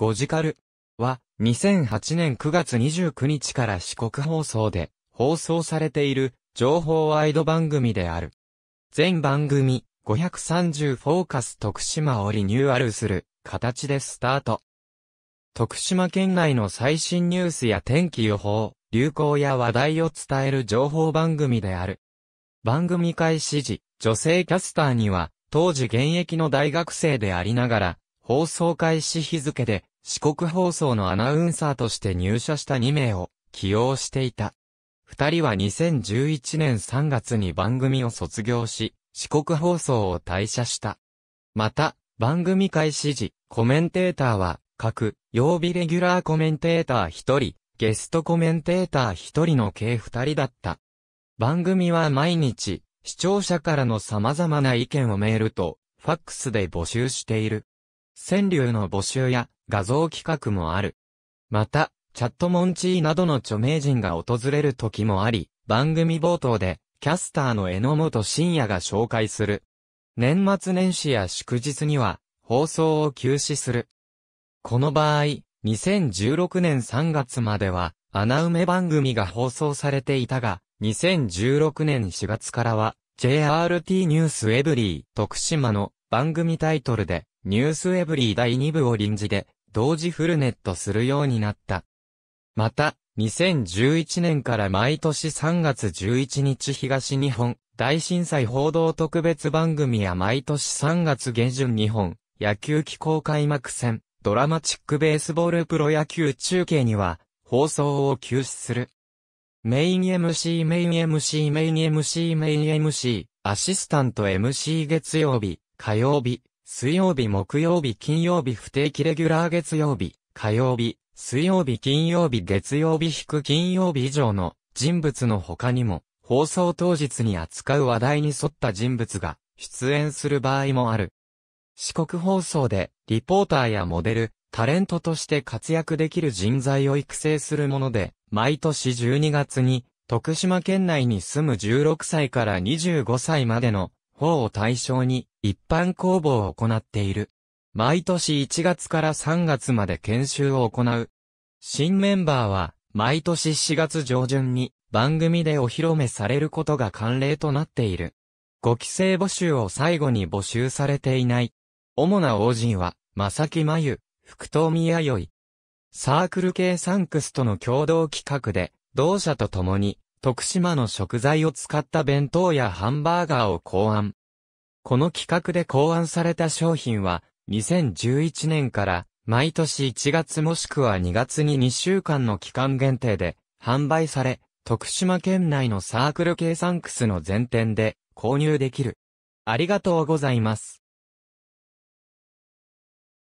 ゴジカルは2008年9月29日から四国放送で放送されている情報ワイド番組である。全番組530フォーカス徳島をリニューアルする形でスタート。徳島県内の最新ニュースや天気予報、流行や話題を伝える情報番組である。番組開始時、女性キャスターには、当時現役の大学生でありながら、放送開始日付で、四国放送のアナウンサーとして入社した2名を起用していた。二人は2011年3月に番組を卒業し、四国放送を退社した。また、番組開始時、コメンテーターは、各、曜日レギュラーコメンテーター一人、ゲストコメンテーター一人の計二人だった。番組は毎日、視聴者からの様々な意見をメールと、ファックスで募集している。川柳の募集や画像企画もある。また、チャットモンチーなどの著名人が訪れる時もあり、番組冒頭で、キャスターの榎本深也が紹介する。年末年始や祝日には、放送を休止する。この場合、2016年3月までは、穴埋め番組が放送されていたが、2016年4月からは、JRT ニュースエブリー徳島の番組タイトルでニュースエブリー第2部を臨時で、同時フルネットするようになった。また、2011年から毎年3月11日東日本大震災報道特別番組や毎年3月下旬日本野球機構開幕戦ドラマチックベースボールプロ野球中継には放送を休止する。メイン MC メイン MC メイン MC メイン MC アシスタント MC 月曜日火曜日水曜日、木曜日、金曜日、不定期レギュラー月曜日、火曜日、水曜日、金曜日、月曜日、引く金曜日以上の人物の他にも、放送当日に扱う話題に沿った人物が出演する場合もある。四国放送で、リポーターやモデル、タレントとして活躍できる人材を育成するもので、毎年12月に、徳島県内に住む16歳から25歳までの方を対象に、一般公募を行っている。毎年1月から3月まで研修を行う。新メンバーは、毎年4月上旬に番組でお披露目されることが慣例となっている。5期生募集を最後に募集されていない。主な王人は、正木真由、福富弥生。サークル系サンクスとの共同企画で、同社と共に、徳島の食材を使った弁当やハンバーガーを考案。この企画で考案された商品は、2011年から毎年1月もしくは2月に2週間の期間限定で販売され、徳島県内のサークル系サンクスの全店で購入できる。ありがとうございます。